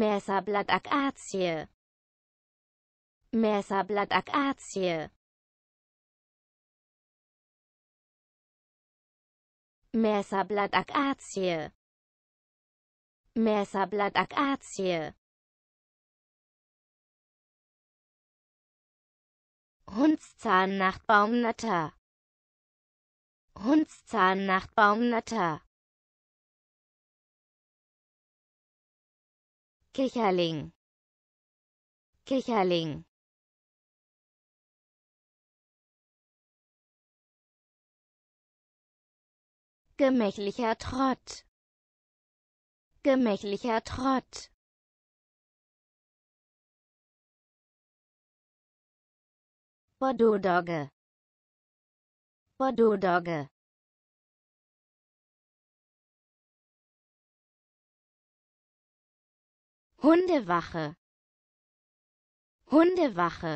Messerblatt Akazie. Messerblatt Akazie. Messerblatt Akazie. Messerblatt Akazie. Hundszahn-Nachtbaumnatter. Hundszahn-Nachtbaumnatter. Kicherling Kicherling Gemächlicher Trott Gemächlicher Trott Bordeaux-Dogge Bordeaux-Dogge Hundewache Hundewache